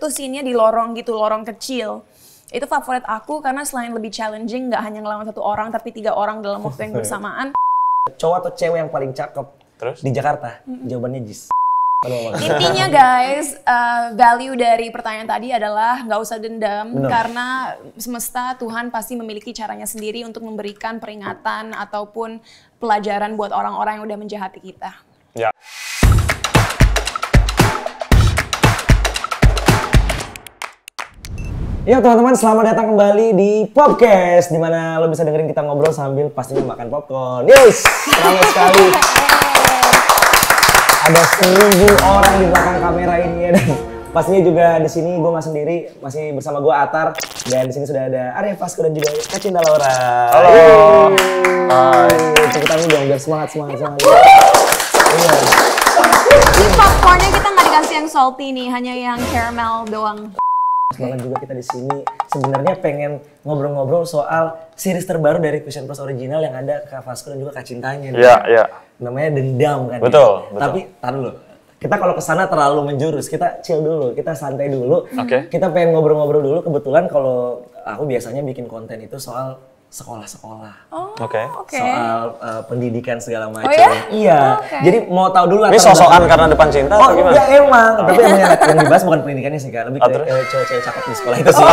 itu scene-nya di lorong gitu lorong kecil itu favorit aku karena selain lebih challenging nggak hanya ngelawan satu orang tapi tiga orang dalam waktu yang bersamaan cowok atau cewek yang paling cakep terus di Jakarta jawabannya jis intinya guys uh, value dari pertanyaan tadi adalah nggak usah dendam Bener. karena semesta Tuhan pasti memiliki caranya sendiri untuk memberikan peringatan ataupun pelajaran buat orang-orang yang udah menjahati kita ya. Ya teman-teman, selamat datang kembali di podcast di mana lo bisa dengerin kita ngobrol sambil pastinya makan popcorn. Yes, selamat sekali. Ada seribu orang di belakang kamera ini ya dan pastinya juga di sini gue nggak sendiri, masih bersama gue Atar dan di sini sudah ada Arya Pasco dan juga Kacinta Laura. Halo. Hai. tangan dong biar semangat semangat semangat. Iya. Ini popcornnya kita nggak dikasih yang salty nih, hanya yang caramel doang. Okay. juga kita di sini sebenarnya pengen ngobrol-ngobrol soal series terbaru dari Christian Plus original yang ada Kak Vasco dan juga Kak Cintanya. Iya, yeah, iya. Yeah. Namanya Dendam kan. Ya. Betul, ya? betul. Tapi tahan dulu. Kita kalau ke sana terlalu menjurus. Kita chill dulu, kita santai dulu. Oke. Okay. Kita pengen ngobrol-ngobrol dulu. Kebetulan kalau aku biasanya bikin konten itu soal sekolah-sekolah. Oh, oke. Okay. Soal uh, pendidikan segala macam. Oh, ya? Iya. Oh, okay. Jadi mau tahu dulu Ini sosokan karena depan cinta oh, atau gimana? Iya emang, oh. tapi yang, yang dibahas bukan pendidikannya sih, Kak. Lebih ke cowok oh, cewek-cewek cakep di sekolah itu oh, sih.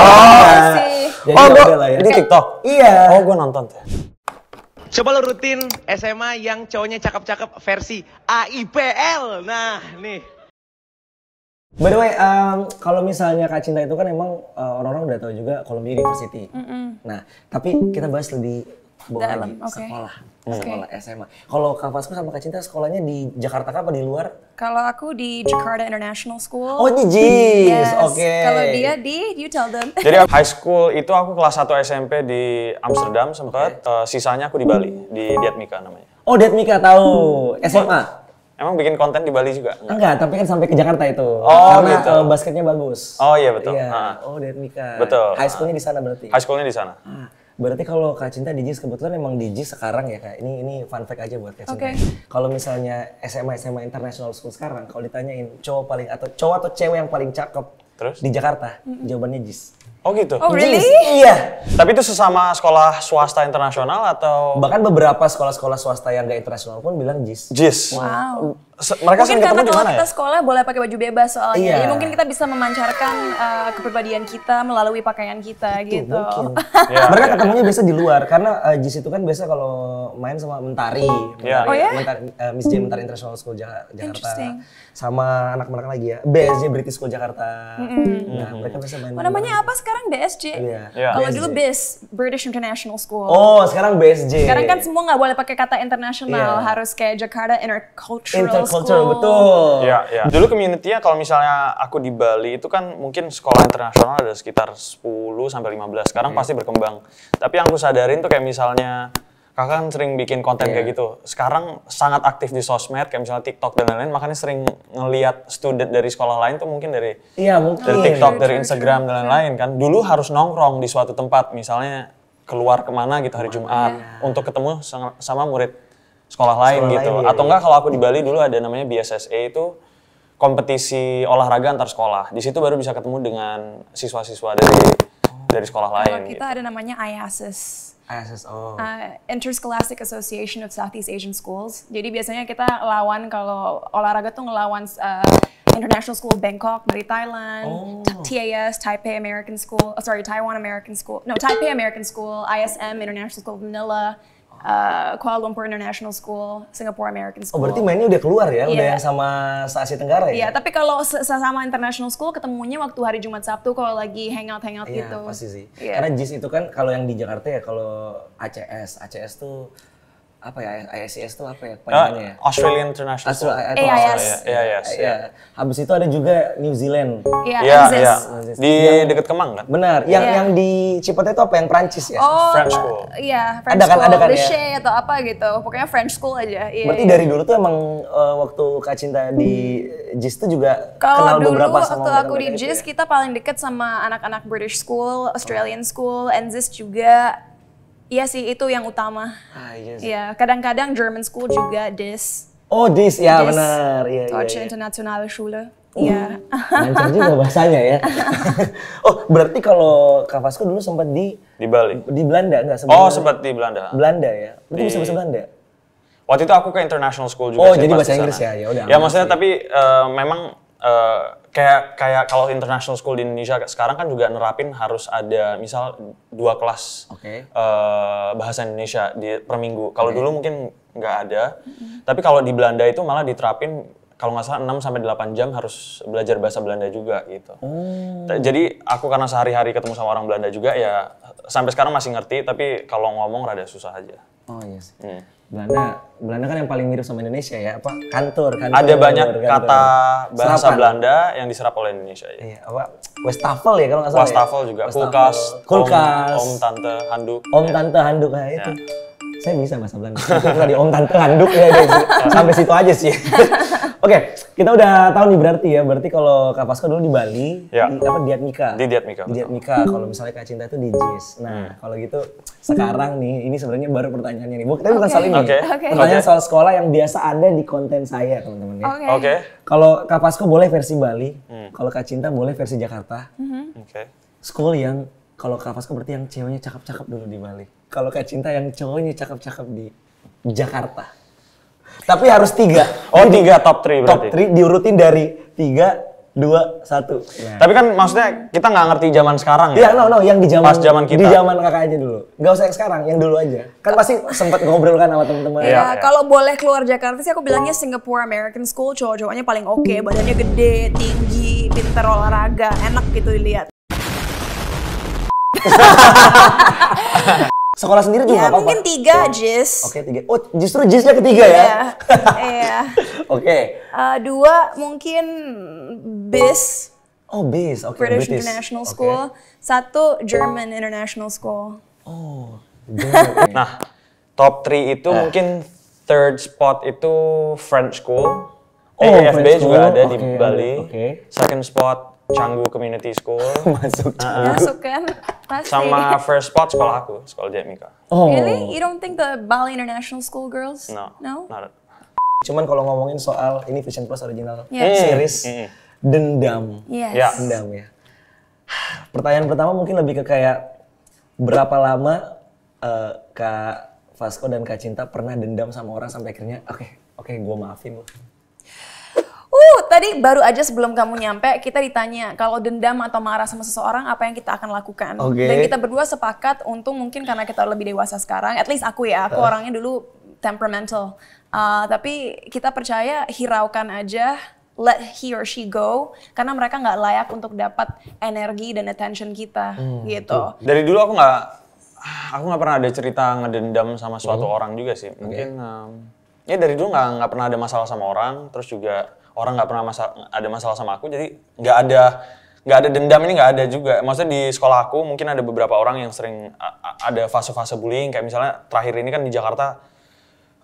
Oh, nah, Jadi oh, gue, ya. Ini ya. TikTok. Iya. Oh, gue nonton tuh. Coba lo rutin SMA yang cowoknya cakep-cakep versi AIPL. Nah, nih. By the way, um, kalau misalnya Kak Cinta itu kan emang uh, orang-orang udah tahu juga Columbia University. Mm mm Nah, tapi kita bahas lebih bawah lagi okay. sekolah, okay. sekolah SMA. Kalau Kak Fasko sama Kak Cinta sekolahnya di Jakarta kah apa di luar? Kalau aku di Jakarta International School. Oh di yes. oke. Okay. Kalau dia di, you tell them. Jadi high school itu aku kelas 1 SMP di Amsterdam sempat, okay. uh, eh, sisanya aku di Bali, di Diatmika namanya. Oh Diatmika tahu, SMA? Emang bikin konten di Bali juga? Enggak, Enggak tapi kan sampai ke Jakarta itu. Oh, Karena gitu. Eh, basketnya bagus. Oh iya betul. Iya. Ah. Oh dari Mika. Betul. High schoolnya di sana berarti. High schoolnya di sana. Ah. Berarti kalau Kak Cinta di JIS kebetulan emang JIS sekarang ya Kak. Ini ini fun fact aja buat Kak Cinta. Okay. Kalau misalnya SMA SMA International School sekarang kalau ditanyain cowok paling atau cowok atau cewek yang paling cakep Terus? di Jakarta, mm -hmm. jawabannya Jis. Oh gitu. Oh really? Iya. Tapi itu sesama sekolah swasta internasional atau bahkan beberapa sekolah-sekolah swasta yang gak internasional pun bilang JIS. JIS. Wow. Se mereka mungkin karena kalau kita ya? sekolah boleh pakai baju bebas soalnya. Iya. Jadi ya, mungkin kita bisa memancarkan uh, kepribadian kita melalui pakaian kita itu, gitu. Mungkin. ya, mereka ketemunya biasa di luar karena uh, JIS itu kan biasa kalau main sama Mentari. Yeah. Mentari, oh, yeah? Iya? Eh, uh, Miss J Mentari International School Jak Jakarta. Sama anak-anak lagi ya. BSJ British School Jakarta. Mm -hmm. Nah, mereka biasa main. Namanya apa sekarang? sekarang BSJ. Yeah. Yeah. Kalau dulu BIS, British International School. Oh, sekarang BSJ. Sekarang kan semua nggak boleh pakai kata internasional, yeah. harus kayak Jakarta Intercultural, Intercultural School. betul. Iya, yeah, iya. Yeah. Dulu community-nya kalau misalnya aku di Bali itu kan mungkin sekolah internasional ada sekitar 10 sampai 15. Sekarang hmm. pasti berkembang. Tapi yang aku sadarin tuh kayak misalnya kakak kan sering bikin konten yeah. kayak iya. gitu. Sekarang sangat aktif di sosmed, kayak misalnya TikTok dan lain-lain. Makanya sering ngelihat student dari sekolah lain tuh mungkin dari yeah, mungkin. dari iya, TikTok, iya, dari Instagram dan lain-lain kan. Dulu harus nongkrong di suatu tempat, misalnya keluar kemana gitu hari Jumat yeah. untuk ketemu sama murid sekolah lain sekolah gitu. Lain, Atau enggak kalau aku di Bali dulu ada namanya BSSA itu kompetisi olahraga antar sekolah. Di situ baru bisa ketemu dengan siswa-siswa dari Oh. dari sekolah lain. Kalau kita gitu. ada namanya IASIS. IASIS, oh. Uh, Interscholastic Association of Southeast Asian Schools. Jadi biasanya kita lawan kalau olahraga tuh ngelawan uh, International School Bangkok dari Thailand, oh. TAS Taipei American School, oh, sorry Taiwan American School, no Taipei American School, ISM International School Manila uh, Kuala Lumpur International School, Singapore American School. Oh, berarti mainnya udah keluar ya, yeah. udah iya. yang sama asia Tenggara ya? Iya, yeah, tapi kalau sama International School ketemunya waktu hari Jumat Sabtu kalau lagi hangout-hangout yeah, gitu. Iya, pasti sih. Yeah. Karena JIS itu kan kalau yang di Jakarta ya kalau ACS, ACS tuh apa ya ISIS itu apa ya ah, panjangnya? Uh, ya? Australian International School. Astra, AIS. AIS. Yeah, AIS. Yeah. Yeah. Habis itu ada juga New Zealand. Iya, yeah, yeah, yeah. Di yang, dekat Kemang kan? Benar. Yang yeah. yang di Cipete itu apa yang Prancis ya? Oh, French School. Iya, yeah, French ada kan, School. Ada kan, Liché ya? atau apa gitu. Pokoknya French School aja. Yeah, Berarti yeah. dari dulu tuh emang uh, waktu Kak Cinta di JIS itu juga Kalo kenal dulu, beberapa sama waktu aku di JIS ya? kita paling dekat sama anak-anak British School, Australian oh. School, NZIS juga Iya sih, itu yang utama. Ah, iya sih. Iya, kadang-kadang German school juga this. Oh, this ya dis. benar. Iya, iya Deutsche iya, iya. Internationale Schule. Oh, iya. Uh, juga bahasanya ya. oh, berarti kalau Kak Vasco dulu sempat di di Bali. Di Belanda enggak sempat? Oh, sempat di Belanda. Belanda ya. Berarti di... bisa bahasa Belanda? Waktu itu aku ke international school juga. Oh, jadi bahasa Inggris ya. Ya udah. Ya maksudnya sih. tapi uh, memang uh, kayak kayak kalau international school di Indonesia sekarang kan juga nerapin harus ada misal dua kelas okay. uh, eh, bahasa Indonesia di per minggu. Kalau okay. dulu mungkin nggak ada, mm-hmm. tapi kalau di Belanda itu malah diterapin kalau nggak salah 6 sampai delapan jam harus belajar bahasa Belanda juga gitu. Oh. Jadi aku karena sehari-hari ketemu sama orang Belanda juga ya sampai sekarang masih ngerti tapi kalau ngomong rada susah aja. Oh iya yes. Belanda Belanda kan yang paling mirip sama Indonesia ya apa kantor kan ada banyak kantor. kata bahasa Serapan. Belanda yang diserap oleh Indonesia ya iya, apa wastafel ya kalau nggak salah wastafel ya? juga Westafel. kulkas kulkas om, om tante handuk om ya. tante handuk ya, ya. itu saya bisa bahasa Belanda. tadi om tante handuk ya, ya sampai situ aja sih. Oke, okay, kita udah tahu nih berarti ya. Berarti kalau Kak Pasco dulu di Bali, ya. di apa Mika? Di Mika. Di Mika. Kalau misalnya Kak Cinta itu di JIS. Nah, hmm. kalau gitu sekarang nih, ini sebenarnya baru pertanyaannya nih. Bu, kita okay. bukan soal ini. Okay. Okay. Pertanyaan okay. soal sekolah yang biasa ada di konten saya, teman-teman. Ya. Oke. Okay. Okay. Kalau Kak Pasco boleh versi Bali, hmm. kalau Kak Cinta boleh versi Jakarta. Mm -hmm. Oke. Okay. Sekolah yang kalau Kavasko berarti yang ceweknya cakep-cakep dulu di Bali. Kalau Kak Cinta yang cowoknya cakep-cakep di Jakarta. Tapi harus tiga. Oh Jadi, tiga top three. berarti. Top three diurutin dari tiga, dua, satu. Ya. Tapi kan maksudnya kita nggak ngerti zaman sekarang ya? Iya, no, no. Yang di zaman, Pas zaman kita. Di zaman kakak aja dulu. Gak usah yang sekarang, yang dulu aja. Kan pasti sempet ngobrol kan sama teman-teman. Ya, iya, ya. kalau boleh keluar Jakarta sih aku bilangnya Singapore American School cowok-cowoknya paling oke. Okay, badannya gede, tinggi, pinter olahraga, enak gitu dilihat. Sekolah sendiri juga ya, apa-apa. mungkin tiga, iya. Jis. Oke, tiga. Oh, justru Jisnya ketiga ya? Iya. iya. Oke. Eh, dua, mungkin BIS. Oh, BIS. Oke, British, British International School. Satu, German International School. Oh, nah, top 3 itu eh. mungkin third spot itu French School. Oh, FB juga ada okay, di Bali. Okay. Second spot Canggu Community School. Masuk ah, ah. Canggu. Masuk kan? Pasti. Sama first spot sekolah aku, sekolah Jemika. Oh. Really? You don't think the Bali International School girls? No. No? Not at Cuman kalau ngomongin soal ini Vision Plus original yeah. Mm, series, mm, mm. dendam. Yes. Yeah. Dendam ya. Pertanyaan pertama mungkin lebih ke kayak berapa lama uh, Kak Vasco dan Kak Cinta pernah dendam sama orang sampai akhirnya oke okay, oke okay, gue maafin lo. Uh, tadi baru aja sebelum kamu nyampe kita ditanya kalau dendam atau marah sama seseorang apa yang kita akan lakukan. Okay. Dan kita berdua sepakat untung mungkin karena kita lebih dewasa sekarang, at least aku ya, aku uh. orangnya dulu temperamental. Uh, tapi kita percaya hiraukan aja let he or she go karena mereka nggak layak untuk dapat energi dan attention kita hmm, gitu. Dari dulu aku nggak aku nggak pernah ada cerita ngedendam sama suatu hmm. orang juga sih. Mungkin okay. um, ya dari dulu nggak nggak pernah ada masalah sama orang terus juga orang nggak pernah masa ada masalah sama aku jadi nggak ada nggak ada dendam ini nggak ada juga maksudnya di sekolah aku mungkin ada beberapa orang yang sering ada fase-fase bullying kayak misalnya terakhir ini kan di Jakarta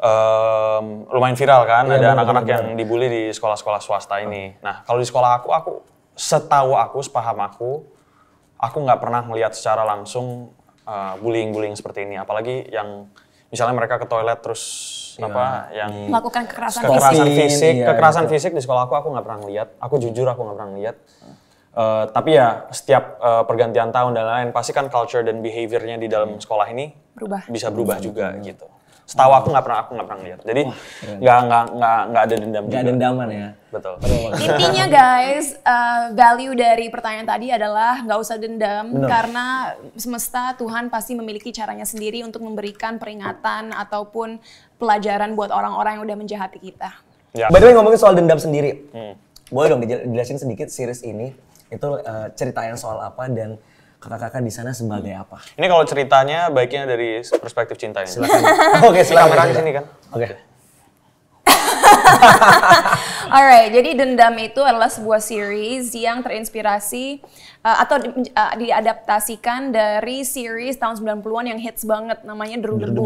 um, lumayan viral kan ya, ada anak-anak yang dibully di sekolah-sekolah swasta ini hmm. nah kalau di sekolah aku aku setahu aku sepaham aku aku nggak pernah melihat secara langsung eh, bullying-bullying uh, -bullying seperti ini apalagi yang misalnya mereka ke toilet terus ya. apa yang melakukan kekerasan, kekerasan fisik, fisik iya, kekerasan gitu. fisik di sekolah aku aku nggak pernah lihat aku jujur aku nggak pernah lihat uh, eh, tapi ya setiap uh, pergantian tahun dan lain pasti kan culture dan behaviornya di dalam iya. sekolah ini berubah. bisa berubah juga gitu Setahu aku nggak pernah aku nggak pernah ngeliat Jadi nggak nggak nggak nggak ada dendam. Nggak dendaman ya. Betul. Intinya guys, uh, value dari pertanyaan tadi adalah nggak usah dendam Bener. karena semesta Tuhan pasti memiliki caranya sendiri untuk memberikan peringatan ataupun pelajaran buat orang-orang yang udah menjahati kita. Ya. By the way ngomongin soal dendam sendiri, hmm. boleh dong dijelasin sedikit series ini itu uh, eh, ceritanya soal apa dan kakak-kakak di sana sebagai hmm. apa? Ini kalau ceritanya baiknya dari perspektif cintanya. Silakan. Oke, silakan. di sini kan. Oke. Alright, jadi Dendam itu adalah sebuah series yang terinspirasi uh, atau di, uh, diadaptasikan dari series tahun 90-an yang hits banget namanya Deru Debu.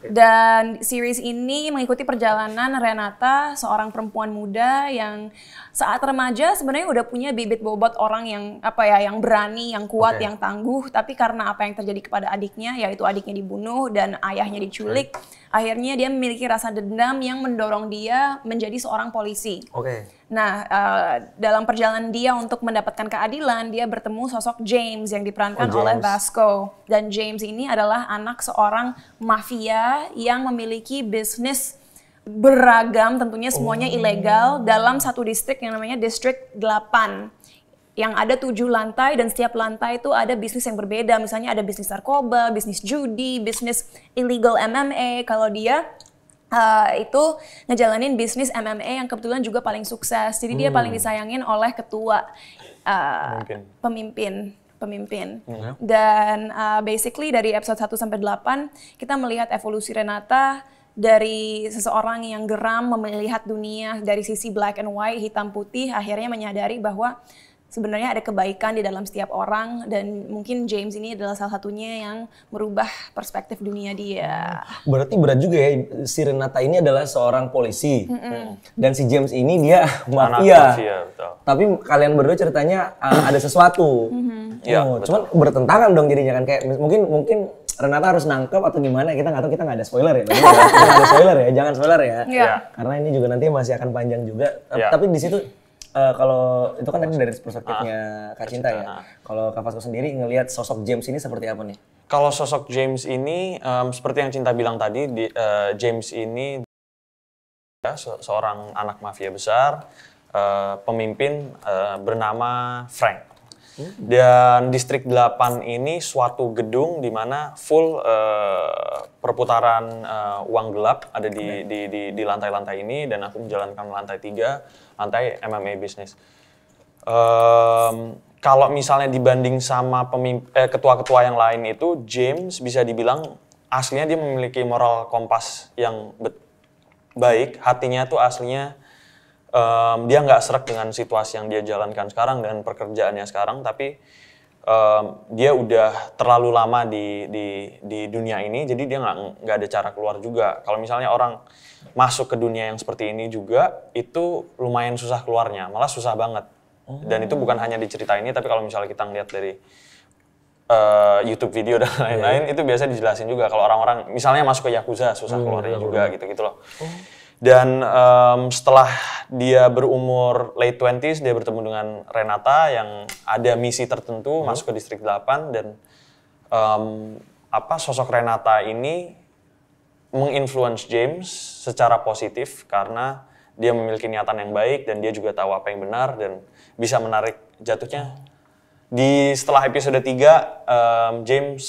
Okay. Dan series ini mengikuti perjalanan Renata, seorang perempuan muda yang saat remaja sebenarnya udah punya bibit bobot orang yang apa ya, yang berani, yang kuat, okay. yang tangguh, tapi karena apa yang terjadi kepada adiknya yaitu adiknya dibunuh dan ayahnya diculik, okay. akhirnya dia memiliki rasa dendam yang mendorong dia menjadi seorang polisi. Oke. Okay. Nah, uh, dalam perjalanan dia untuk mendapatkan keadilan, dia bertemu sosok James yang diperankan oh, James. oleh Vasco. Dan James ini adalah anak seorang mafia yang memiliki bisnis beragam tentunya semuanya oh. ilegal dalam satu distrik yang namanya distrik 8 yang ada tujuh lantai dan setiap lantai itu ada bisnis yang berbeda misalnya ada bisnis narkoba bisnis judi bisnis illegal MMA kalau dia uh, itu ngejalanin bisnis MMA yang kebetulan juga paling sukses. Jadi hmm. dia paling hmm. disayangin oleh ketua uh, pemimpin pemimpin. mm Dan uh, basically dari episode 1 sampai 8 kita melihat evolusi Renata dari seseorang yang geram melihat dunia dari sisi black and white, hitam putih akhirnya menyadari bahwa sebenarnya ada kebaikan di dalam setiap orang dan mungkin James ini adalah salah satunya yang merubah perspektif dunia dia. Berarti berat juga ya si Renata ini adalah seorang polisi mm -mm. dan si James ini dia mafia. Ya, tapi kalian berdua ceritanya uh, ada sesuatu. Mm -hmm. oh, cuman bertentangan dong jadinya kan kayak mungkin mungkin Renata harus nangkep atau gimana kita nggak tahu kita nggak ada spoiler ya kita spoiler ya jangan spoiler ya yeah. Ya. karena ini juga nanti masih akan panjang juga yeah. tapi di situ uh, kalau itu kan tadi dari perspektifnya ah, Kak Cinta, ya. Ah. Kalau Kak Fasko sendiri ngelihat sosok James ini seperti apa nih? Kalau sosok James ini um, seperti yang Cinta bilang tadi, di, uh, James ini ya, se seorang anak mafia besar, uh, pemimpin uh, bernama Frank. Dan distrik 8 ini suatu gedung di mana full uh, perputaran uh, uang gelap ada di di di, di lantai-lantai ini dan aku menjalankan lantai 3, lantai MMA bisnis. Um, kalau misalnya dibanding sama eh, ketua-ketua eh, ketua -ketua yang lain itu James bisa dibilang aslinya dia memiliki moral kompas yang baik, hatinya tuh aslinya um, dia nggak serak dengan situasi yang dia jalankan sekarang dan pekerjaannya sekarang tapi um, dia udah terlalu lama di di di dunia ini jadi dia nggak nggak ada cara keluar juga kalau misalnya orang masuk ke dunia yang seperti ini juga itu lumayan susah keluarnya malah susah banget dan itu bukan hanya di cerita ini tapi kalau misalnya kita ngeliat dari uh, YouTube video dan lain-lain yeah. itu biasa dijelasin juga kalau orang-orang misalnya masuk ke yakuza susah oh, iya, keluarnya iya, juga gitu gitu loh. Oh. Dan um, setelah dia berumur late twenties, dia bertemu dengan Renata yang ada misi tertentu hmm. masuk ke distrik 8 dan um, apa sosok Renata ini menginfluence James secara positif karena dia memiliki niatan yang baik dan dia juga tahu apa yang benar dan bisa menarik jatuhnya di setelah episode 3 um, James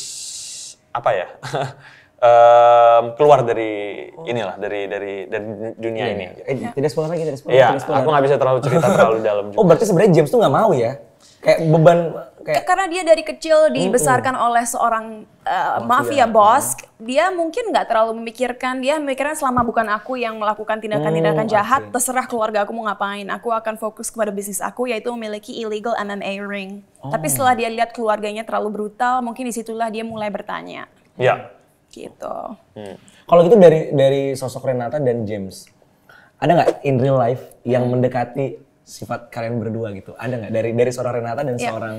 apa ya um, keluar dari oh. inilah dari dari dari dunia yeah. ini. Iya. Eh, tidak spoiler lagi, tidak spoiler. Iya, aku nggak bisa terlalu cerita terlalu dalam juga. Oh, berarti sebenarnya James tuh nggak mau ya? Kayak beban kayak karena dia dari kecil dibesarkan mm oleh seorang uh, mafia, bos, mm. dia mungkin nggak terlalu memikirkan, dia memikirkan selama bukan aku yang melakukan tindakan-tindakan oh, jahat, okay. terserah keluarga aku mau ngapain. Aku akan fokus kepada bisnis aku yaitu memiliki illegal MMA ring. Oh. Tapi setelah dia lihat keluarganya terlalu brutal, mungkin disitulah dia mulai bertanya. Ya, gitu. Hmm. Kalau gitu dari dari sosok Renata dan James, ada nggak in real life yang hmm. mendekati sifat kalian berdua gitu? Ada nggak dari dari seorang Renata dan yeah. seorang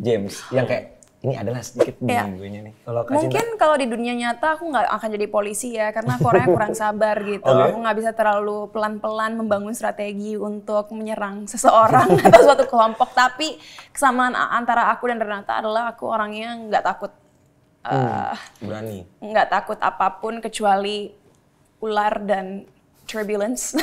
James yang kayak ini adalah sedikit yeah. nih. Kalau mungkin kalau di dunia nyata aku nggak akan jadi polisi ya karena aku orangnya kurang sabar gitu. Okay. Aku nggak bisa terlalu pelan-pelan membangun strategi untuk menyerang seseorang atau suatu kelompok. Tapi kesamaan antara aku dan Renata adalah aku orangnya nggak takut uh, berani nggak takut apapun kecuali ular dan turbulence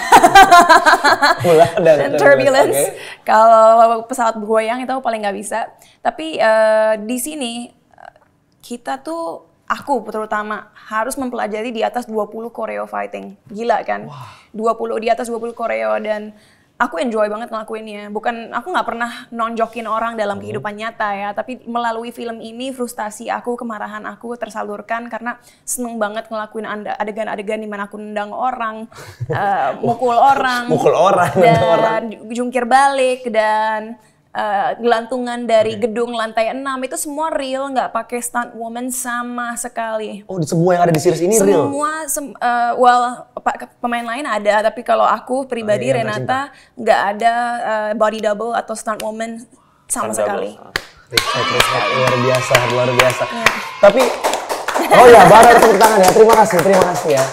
ular dan, dan turbulence, turbulence. Okay. kalau pesawat bergoyang itu paling nggak bisa tapi uh, di sini eh, kita tuh aku terutama harus mempelajari di atas 20 koreo fighting. Gila kan? Wow. 20 di atas 20 koreo dan aku enjoy banget ngelakuinnya. Bukan aku nggak pernah nonjokin orang dalam hmm. kehidupan nyata ya, tapi melalui film ini frustasi aku, kemarahan aku tersalurkan karena seneng banget ngelakuin adegan-adegan di mana aku nendang orang, uh, mukul orang, mukul orang, dan orang. jungkir balik dan Eh, gelantungan dari okay. gedung lantai 6 itu semua real nggak pakai stunt woman sama sekali. Oh, semua yang ada di series ini semua, real. Semua sem uh, well pemain lain ada tapi kalau aku pribadi oh, iya, Renata nggak ada uh, body double atau stunt woman sama stunt sekali. Terus Luar biasa, luar biasa. Yeah. Tapi Oh ya, baru tepuk tangan ya. Terima kasih, terima kasih ya.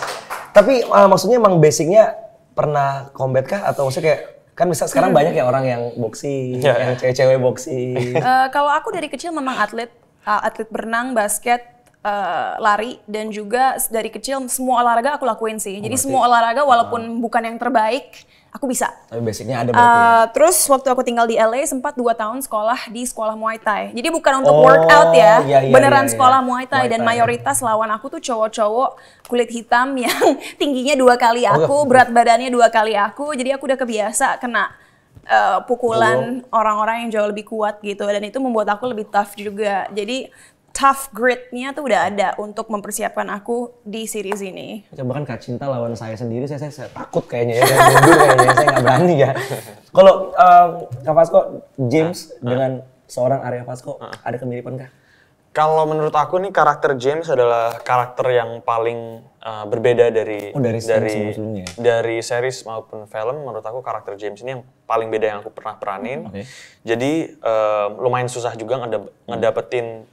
Tapi uh, maksudnya emang basicnya pernah combat kah atau maksudnya kayak Kan bisa sekarang hmm. banyak ya orang yang boxing, yeah. yang ya. cewek-cewek boxing. uh, kalau aku dari kecil memang atlet, uh, atlet berenang, basket, uh, lari dan juga dari kecil semua olahraga aku lakuin sih. Jadi oh, Berarti. semua olahraga walaupun uh. bukan yang terbaik, aku bisa. Tapi basicnya ada berarti uh, ya? Eh, terus waktu aku tinggal di LA sempat dua tahun sekolah di sekolah Muay Thai. Jadi bukan untuk oh, workout ya, iya, iya, beneran iya, iya. sekolah Muay Thai, Muay Thai dan ya. mayoritas lawan aku tuh cowok-cowok kulit hitam yang tingginya dua kali oh, iya. aku, oh, berat badannya dua kali aku. Jadi aku udah kebiasa kena uh, pukulan orang-orang yang jauh lebih kuat gitu dan itu membuat aku lebih tough juga. Jadi tough grit-nya tuh udah ada untuk mempersiapkan aku di series ini. Coba kan Kak Cinta lawan saya sendiri, saya, saya, saya takut kayaknya ya, saya mundur kayaknya, ya, saya nggak berani ya. Kalau um, Kak Fasko, James uh, ah, dengan ah. dengan seorang Arya Fasko, uh. Ah, ada kemiripan kah? Kalau menurut aku nih karakter James adalah karakter yang paling uh, berbeda dari oh, dari dari, ya? dari series maupun film. Menurut aku karakter James ini yang paling beda yang aku pernah peranin. Okay. Jadi uh, lumayan susah juga ngedap ngedapetin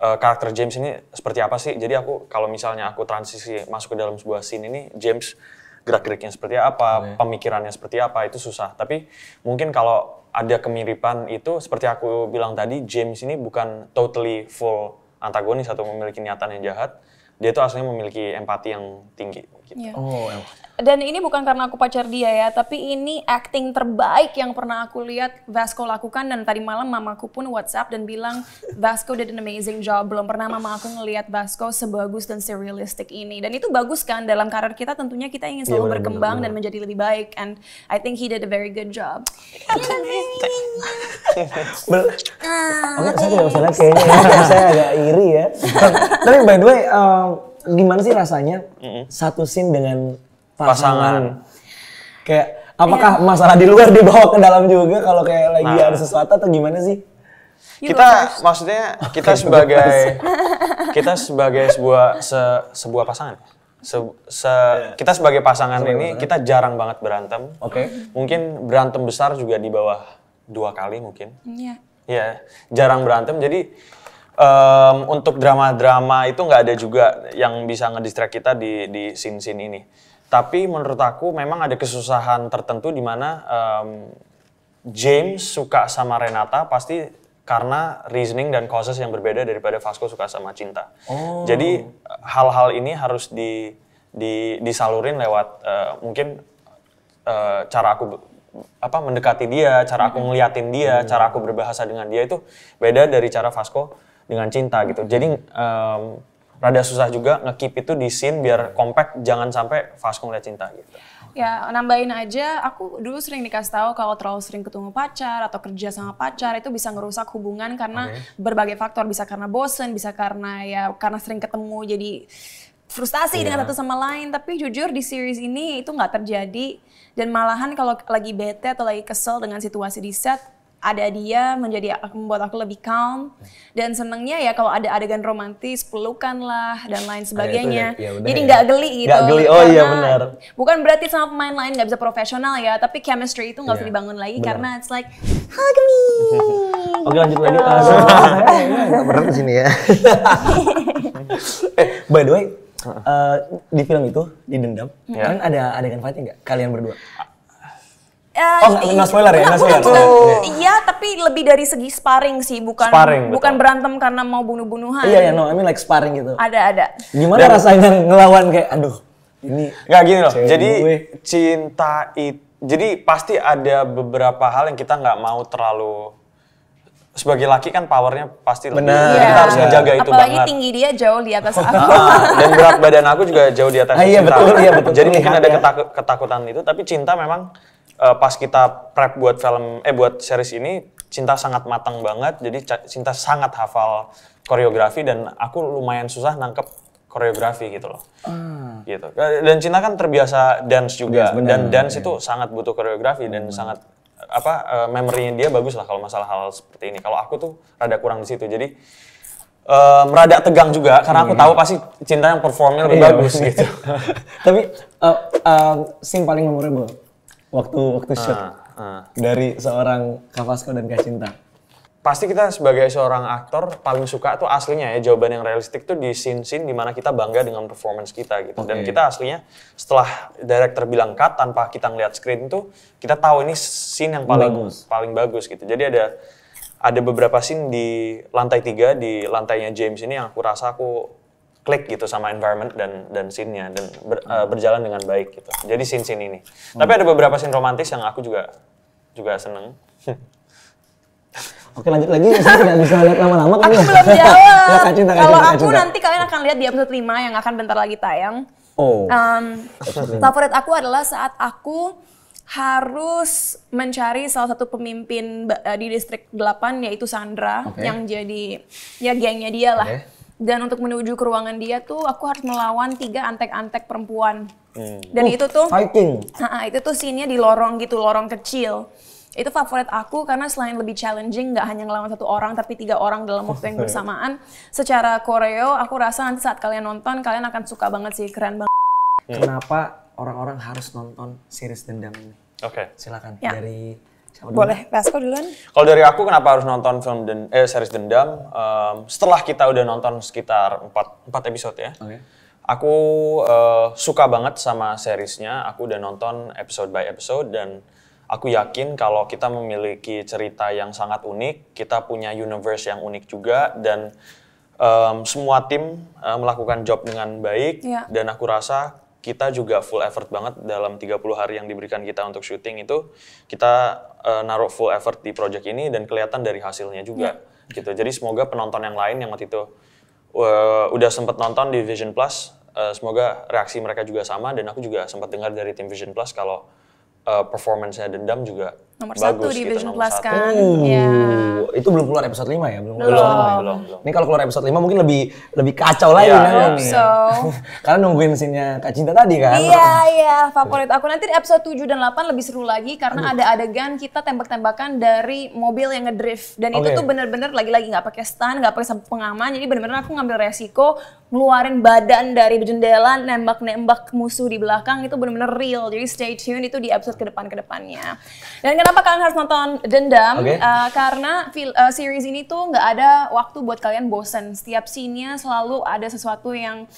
uh, karakter James ini seperti apa sih? Jadi aku kalau misalnya aku transisi masuk ke dalam sebuah scene ini James gerak-geriknya seperti apa, okay. Iya. pemikirannya seperti apa itu susah. Tapi mungkin kalau ada kemiripan itu seperti aku bilang tadi James ini bukan totally full antagonis atau memiliki niatan yang jahat. Dia itu aslinya memiliki empati yang tinggi gitu. Yeah. Oh. Dan ini bukan karena aku pacar dia ya, tapi ini acting terbaik yang pernah aku lihat Vasco lakukan dan tadi malam mamaku pun WhatsApp dan bilang Vasco did an amazing job. Belum pernah mama aku ngelihat Vasco sebagus dan serialistik ini. Dan itu bagus kan dalam karir kita tentunya kita ingin selalu yeah, iya, berkembang bener, bener. dan menjadi lebih baik and I think he did a very good job. Bel saya tidak saya agak iri ya. Tapi by the way, um, gimana sih rasanya mm-hmm. satu scene dengan pasangan? pasangan. Kayak apakah yeah. masalah di luar dibawa ke dalam juga kalau kayak lagi nah. ada sesuatu atau gimana sih? You kita maksudnya kita sebagai kita sebagai sebuah se, sebuah pasangan. Se, se, yeah. kita sebagai pasangan sebagai ini kita jarang banget berantem. Oke. Okay. Mungkin berantem besar juga di bawah dua kali mungkin. Iya. Yeah. yeah, jarang berantem jadi um, untuk drama-drama itu nggak ada juga yang bisa ngedistract kita di di scene-scene ini. Tapi menurut aku memang ada kesusahan tertentu di mana um, James suka sama Renata pasti karena reasoning dan causes yang berbeda daripada Vasco suka sama Cinta. Oh. Jadi hal-hal ini harus di, di disalurin lewat uh, mungkin uh, cara aku apa mendekati dia, cara aku ngeliatin dia, hmm. cara aku berbahasa dengan dia itu beda dari cara Vasco dengan cinta gitu. Jadi um, rada susah juga ngekeep itu di scene biar compact jangan sampai Vasco ngeliat cinta gitu. Ya, nambahin aja, aku dulu sering dikasih tahu kalau terlalu sering ketemu pacar atau kerja sama pacar itu bisa ngerusak hubungan karena okay. berbagai faktor, bisa karena bosen, bisa karena ya karena sering ketemu jadi frustasi yeah. dengan satu sama lain. Tapi jujur di series ini itu nggak terjadi dan malahan kalau lagi bete atau lagi kesel dengan situasi di set, ada dia menjadi membuat aku lebih calm hmm. dan senangnya ya kalau ada adegan romantis pelukan lah dan lain sebagainya ya, ya, jadi ya. nggak ya. geli gitu gak geli oh iya benar bukan berarti sama pemain lain nggak bisa profesional ya tapi chemistry itu nggak ya, usah dibangun lagi benar. karena it's like hug me oke lanjut lagi oh. eh, nggak berat sini ya eh by the way Uh, di film itu di dendam yeah. kan ada adegan fighting nggak kalian berdua? Uh, oh, no spoiler ya, no spoiler. Iya. iya, tapi lebih dari segi sparring sih, bukan sparring, bukan betul. berantem karena mau bunuh-bunuhan. Iya, yeah, no, I mean like sparring gitu. Ada, ada. Gimana Dan, rasanya ngelawan kayak aduh, ini Gak gini loh. Jadi gue. cinta itu jadi pasti ada beberapa hal yang kita nggak mau terlalu sebagai laki kan powernya pasti lebih. Benar. Ya. Kita iya. harus menjaga itu Apalagi banget. tinggi dia jauh di atas aku. dan berat badan aku juga jauh di atas ah, iya, cinta. Betul, iya, betul. Jadi mungkin ada ya. ketak ketakutan itu, tapi cinta memang uh, pas kita prep buat film eh buat series ini cinta sangat matang banget jadi cinta sangat hafal koreografi dan aku lumayan susah nangkep koreografi gitu loh hmm. gitu dan cinta kan terbiasa dance juga bener, dan dance ya. itu iya. sangat butuh koreografi dan sangat apa uh, eh, memorinya dia bagus lah kalau masalah hal seperti ini kalau aku tuh rada kurang di situ jadi um, tegang juga karena aku hmm. tahu pasti cinta yang performnya lebih iya, bagus gitu tapi uh, uh, scene paling memorable waktu waktu ah, shoot uh, ah. uh. dari seorang Kavasko dan Kacinta? Pasti kita sebagai seorang aktor paling suka tuh aslinya ya jawaban yang realistik tuh di scene-scene dimana kita bangga dengan performance kita gitu. Okay. Dan kita aslinya setelah director bilang cut tanpa kita ngeliat screen tuh kita tahu ini scene yang paling bagus. paling bagus gitu. Jadi ada ada beberapa scene di lantai tiga di lantainya James ini yang aku rasa aku klik gitu sama environment dan dan scene-nya dan ber, uh, berjalan dengan baik gitu. Jadi scene-scene ini. Hmm. Tapi ada beberapa scene romantis yang aku juga juga seneng. Oke lanjut lagi, saya tidak bisa lihat lama-lama kan. Aku ya. belum jawab. Ya, Kalau aku cinta. nanti kalian akan lihat di episode 5 yang akan bentar lagi tayang. Oh. Um, favorit aku adalah saat aku harus mencari salah satu pemimpin eh, di distrik 8 yaitu Sandra okay. yang jadi ya gengnya dia lah. Okay dan untuk menuju ke ruangan dia tuh aku harus melawan tiga antek-antek perempuan. Hmm. Dan uh, itu tuh fighting. Uh, itu tuh scene-nya di lorong gitu, lorong kecil. Itu favorit aku karena selain lebih challenging, nggak hanya ngelawan satu orang tapi tiga orang dalam waktu yang bersamaan. Secara koreo, aku rasa nanti saat kalian nonton kalian akan suka banget sih, keren banget. Hmm. Kenapa orang-orang harus nonton series dendam ini? Oke. Okay. Silakan ya. dari boleh, Vasco duluan. Kalau dari aku kenapa harus nonton film den eh, series dendam? Um, setelah kita udah nonton sekitar 4, 4 episode ya. Okay. Aku uh, suka banget sama seriesnya. Aku udah nonton episode by episode dan aku yakin kalau kita memiliki cerita yang sangat unik, kita punya universe yang unik juga dan um, semua tim uh, melakukan job dengan baik ya. dan aku rasa kita juga full effort banget dalam 30 hari yang diberikan kita untuk syuting itu kita uh, naruh full effort di project ini dan kelihatan dari hasilnya juga yeah. gitu. Jadi semoga penonton yang lain yang waktu itu uh, udah sempat nonton di Vision Plus, uh, semoga reaksi mereka juga sama dan aku juga sempat dengar dari tim Vision Plus kalau uh, performance-nya Dendam juga nomor Bagus, satu di gitu, Vision Plus satu. kan. Uh, ya. Itu belum keluar episode 5 ya? Belum. Belum. belum, belum, Ini kalau keluar episode 5 mungkin lebih lebih kacau lagi yeah, ya. Kan? Iya. So. Karena nungguin mesinnya Kak Cinta tadi kan. Iya, yeah, iya. Yeah, favorit aku nanti di episode 7 dan 8 lebih seru lagi karena Aduh. ada adegan kita tembak-tembakan dari mobil yang ngedrift dan okay. itu tuh bener-bener lagi-lagi nggak pakai stand, gak pakai pengaman. Jadi bener-bener aku ngambil resiko ngeluarin badan dari jendela nembak-nembak musuh di belakang itu bener-bener real. Jadi stay tune itu di episode ke depan-kedepannya. Dan kenapa kenapa kalian harus nonton Dendam? Okay. Uh, eh, karena uh, series ini tuh nggak ada waktu buat kalian bosen. Setiap scene-nya selalu ada sesuatu yang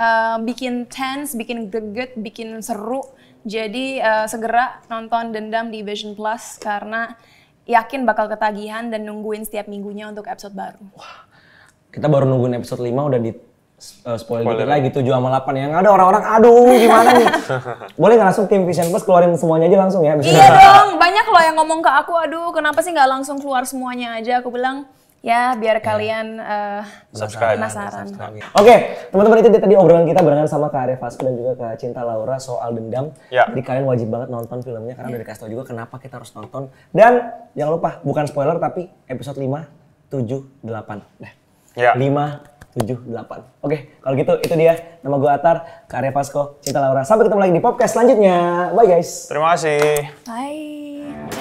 uh, bikin tense, bikin greget, bikin seru. Jadi uh, segera nonton Dendam di Vision Plus karena yakin bakal ketagihan dan nungguin setiap minggunya untuk episode baru. Wah, kita baru nungguin episode 5 udah di Eh, spoiler, spoiler lagi tujuh sama 8 yang ada orang-orang aduh gimana nih boleh nggak langsung tim Vision Plus keluarin semuanya aja langsung ya iya dong banyak loh yang ngomong ke aku aduh kenapa sih nggak langsung keluar semuanya aja aku bilang ya biar ya. kalian uh, subscribe, penasaran. Oke, teman-teman itu tadi obrolan kita barengan sama Kak Arya Fasko dan juga Kak Cinta Laura soal dendam. Ya. Jadi kalian wajib banget nonton filmnya karena ya. udah dikasih tau juga kenapa kita harus nonton. Dan jangan lupa, bukan spoiler tapi episode 5, 7, 8. Nah, ya. 5, tujuh delapan. Oke, kalau gitu itu dia. Nama gue Atar, karya Pasco, Cinta Laura. Sampai ketemu lagi di podcast selanjutnya. Bye guys. Terima kasih. Bye.